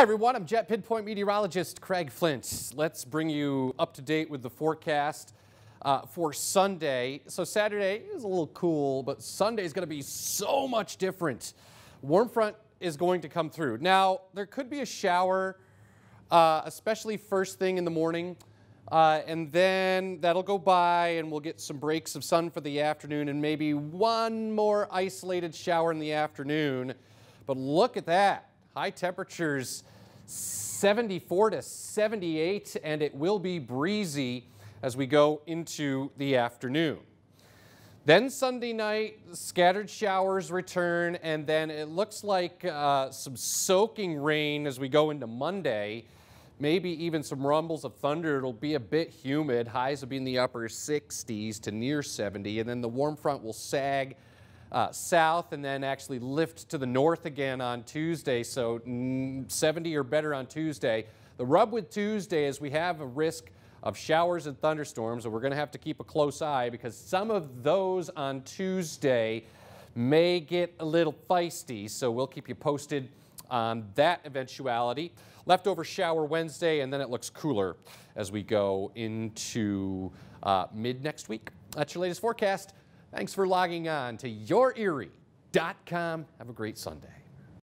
Hi everyone, I'm Jet Pinpoint meteorologist Craig Flint. Let's bring you up to date with the forecast uh, for Sunday. So Saturday is a little cool, but Sunday is going to be so much different. Warm front is going to come through. Now, there could be a shower, uh, especially first thing in the morning. Uh, and then that'll go by and we'll get some breaks of sun for the afternoon and maybe one more isolated shower in the afternoon. But look at that. High temperatures 74 to 78, and it will be breezy as we go into the afternoon. Then Sunday night, scattered showers return, and then it looks like uh, some soaking rain as we go into Monday. Maybe even some rumbles of thunder. It'll be a bit humid. Highs will be in the upper 60s to near 70, and then the warm front will sag uh, south and then actually lift to the north again on Tuesday. So mm, 70 or better on Tuesday. The rub with Tuesday is we have a risk of showers and thunderstorms, and we're going to have to keep a close eye because some of those on Tuesday may get a little feisty. So we'll keep you posted on that eventuality. Leftover shower Wednesday, and then it looks cooler as we go into uh, mid next week. That's your latest forecast. Thanks for logging on to yourerie.com. Have a great Sunday.